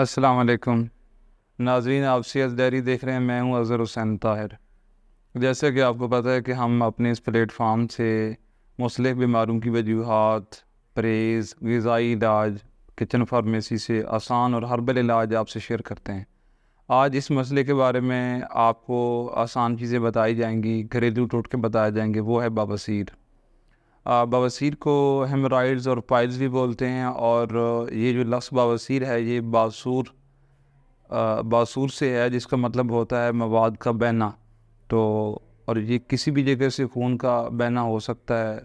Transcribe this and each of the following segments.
अस्सलाम वालेकुम नाजरीन आप सीएस डायरी देख रहे हैं मैं हूं अज़र हुसैन ताहिर जैसे कि आपको पता है कि हम अपने इस प्लेटफार्म से मुख्तलिफ़ बीमारों की वजूहत परहेज़ गज़ाई इलाज किचन फार्मेसी से आसान और हर्बल इलाज आपसे शेयर करते हैं आज इस मसले के बारे में आपको आसान चीज़ें बताई जाएंगी घरेलू टोटके बताए जाएंगे वो है बाबसीर बवासीर को हेमराइड्स और पाइल्स भी बोलते हैं और ये जो लफ्स बवसर है ये बासूर बासूर से है जिसका मतलब होता है मवाद का बहना तो और ये किसी भी जगह से खून का बहना हो सकता है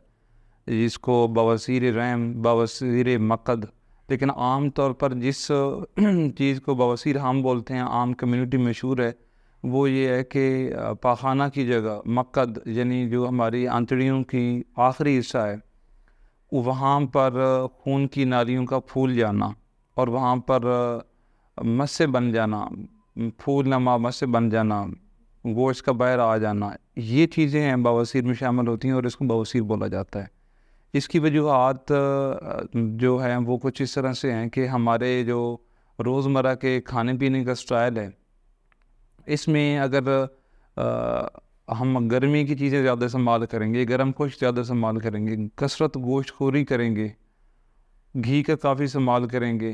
जिसको बवसर रैम बवासीर मकद लेकिन आम तौर पर जिस चीज़ को बवसर हम बोलते हैं आम कम्युनिटी मशहूर है वो ये है कि पाखाना की जगह मक्कद यानी जो हमारी आंतड़ियों की आखिरी हिस्सा है वहाँ पर खून की नालियों का फूल जाना और वहाँ पर मस्से बन जाना फूल नमा मस्से बन जाना गोश्त का बैर आ जाना ये चीज़ें हैं बवासीर में शामिल होती हैं और इसको बवासीर बोला जाता है इसकी वजूहत जो हैं वो कुछ इस तरह से हैं कि हमारे जो रोज़मर्रा के खाने पीने का स्टाइल है इसमें अगर आ, हम गर्मी की चीज़ें ज़्यादा संभाल करेंगे गर्म खुश ज़्यादा संभाल करेंगे कसरत गोश्त खोरी करेंगे घी का काफ़ी संभाल करेंगे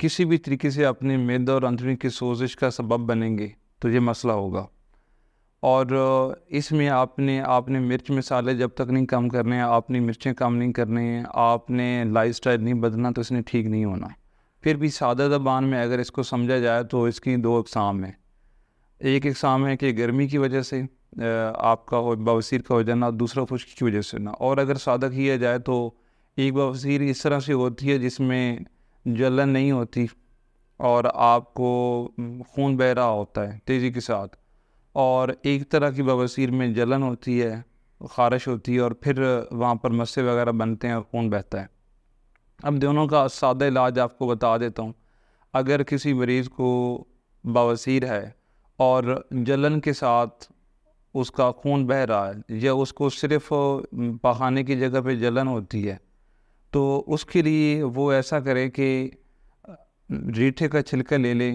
किसी भी तरीके से अपने मैदा और अंतरी की सोजिश का सबब बनेंगे तो ये मसला होगा और इसमें आपने आपने मिर्च मसाले जब तक नहीं कम करने हैं आपने मिर्चें कम नहीं करनी हैं आपने लाइफ स्टाइल नहीं बदलना तो इसने ठीक नहीं होना फिर भी सादा जबान में अगर इसको समझा जाए तो इसकी दो अकसाम हैं एक एग्ज़ाम है कि गर्मी की वजह से आपका हो बवसीर का हो जाना दूसरा खुश्क की वजह से ना और अगर सादा किया जाए तो एक बवसीर इस तरह से होती है जिसमें जलन नहीं होती और आपको खून बह रहा होता है तेज़ी के साथ और एक तरह की बवसीर में जलन होती है खारिश होती है और फिर वहाँ पर मस्से वगैरह बनते हैं और खून बहता है अब दोनों का सादा इलाज आपको बता देता हूँ अगर किसी मरीज़ को बवसीर है और जलन के साथ उसका खून बह रहा है या उसको सिर्फ पखाने की जगह पे जलन होती है तो उसके लिए वो ऐसा करे कि रीठे का छिलका ले ले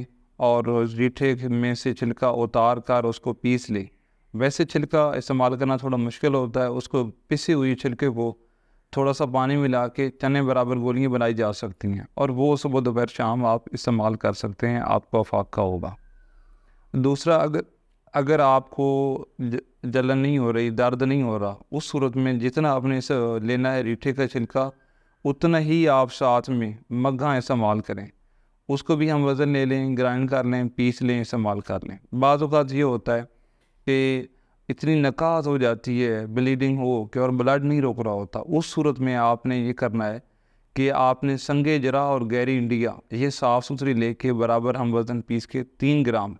और रीठे में से छिलका उतार कर उसको पीस ले वैसे छिलका इस्तेमाल करना थोड़ा मुश्किल होता है उसको पिसी हुई छिलके को थोड़ा सा पानी मिला के चने बराबर गोलियाँ बनाई जा सकती हैं और वो सुबह दोपहर शाम आप इस्तेमाल कर सकते हैं आपको अफाक का होगा दूसरा अगर अगर आपको जलन नहीं हो रही दर्द नहीं हो रहा उस सूरत में जितना आपने इसे लेना है रीठे का छिलका उतना ही आप साथ में मग्घा इस्तेमाल करें उसको भी हम वज़न ले लें ग्राइंड कर लें पीस लें इस्तेमाल कर लें बाज़ात ये होता है कि इतनी नकाज हो जाती है ब्लीडिंग हो कि और ब्लड नहीं रोक रहा होता उस सूरत में आपने ये करना है कि आपने संगे जरा और गहरी इंडिया ये साफ़ सुथरी ले के बराबर हम वज़न पीस के तीन ग्राम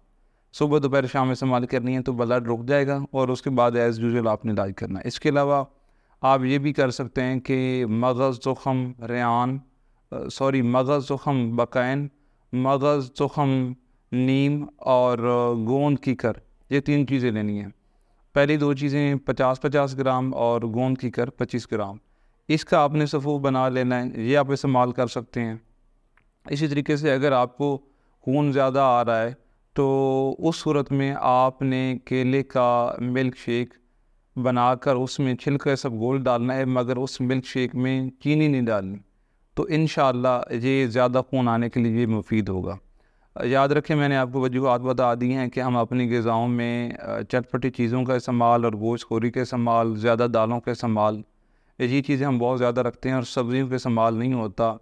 सुबह दोपहर शाम इस्तेमाल करनी है तो ब्लड रुक जाएगा और उसके बाद एज़ यूजल आपने इलाज करना है इसके अलावा आप ये भी कर सकते हैं कि मगज़ जखम रेन सॉरी मगज़ जखम बकैन मगज़ जखम नीम और गोंद की कर ये तीन चीज़ें लेनी हैं पहली दो चीज़ें पचास पचास ग्राम और गोंद की कर पच्चीस ग्राम इसका आपने सफ़ूफ बना लेना है ये आप इस्तेमाल कर सकते हैं इसी तरीके से अगर आपको खून ज़्यादा आ रहा है तो उस सूरत में आपने केले का मिल्क शेक बनाकर उसमें छिलकर सब गोल डालना है मगर उस मिल्क शेक में चीनी नहीं डालनी तो इन ये ज़्यादा खून आने के लिए मुफीद होगा याद रखें मैंने आपको वजूहत बता दी हैं कि हम अपनी गज़ाओं में चटपटी चीज़ों का इस्तेमाल और गोश्तखोरी के इस्तेमाल ज़्यादा दालों का इस्तेमाल ये चीज़ें हम बहुत ज़्यादा रखते हैं और सब्ज़ियों का इस्तेमाल नहीं होता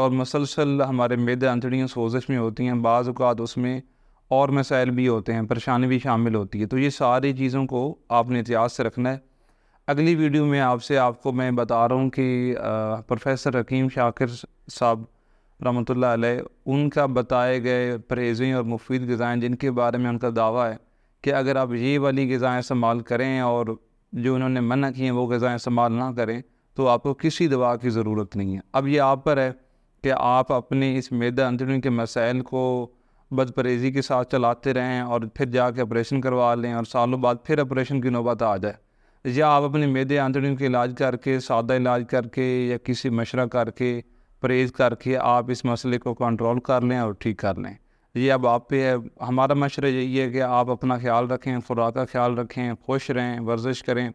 और मसलसल हमारे मैदे अंतड़ियाँ सोजिश में होती हैं बाज़ उसमें और मसाइल भी होते हैं परेशानी भी शामिल होती है तो ये सारी चीज़ों को आपने इतिहास से रखना है अगली वीडियो में आपसे आपको मैं बता रहा हूँ कि प्रोफेसर रकीम शाकिर साहब रमत ला उनका बताए गए परहेज़ें और मुफीद गज़ाएँ जिनके बारे में उनका दावा है कि अगर आप ये वाली गज़ाएँ इस्तेमाल करें और जो उन्होंने मना किए हैं वो गज़ाएँ इस्तेमाल ना करें तो आपको किसी दवा की ज़रूरत नहीं है अब ये आप पर है कि आप अपने इस मैदा अंदरूनी के मसाइल को बद परहेज़ी के साथ चलाते रहें और फिर जाके ऑपरेशन करवा लें और सालों बाद फिर ऑपरेशन की नौबत आ जाए या आप अपने मेदे आंतड़ियों के इलाज करके सादा इलाज करके या किसी मशरा करके परहेज़ करके आप इस मसले को कंट्रोल कर लें और ठीक कर लें ये अब आप पे है हमारा मशरा यही है कि आप अपना ख्याल रखें खुराक का ख्याल रखें खुश रहें वर्जिश करें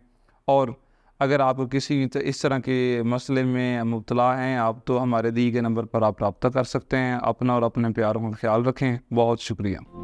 और अगर आप किसी इस तरह के मसले में मुबला हैं आप तो हमारे दिए गए नंबर पर आप रबता कर सकते हैं अपना और अपने प्यारों का ख्याल रखें बहुत शुक्रिया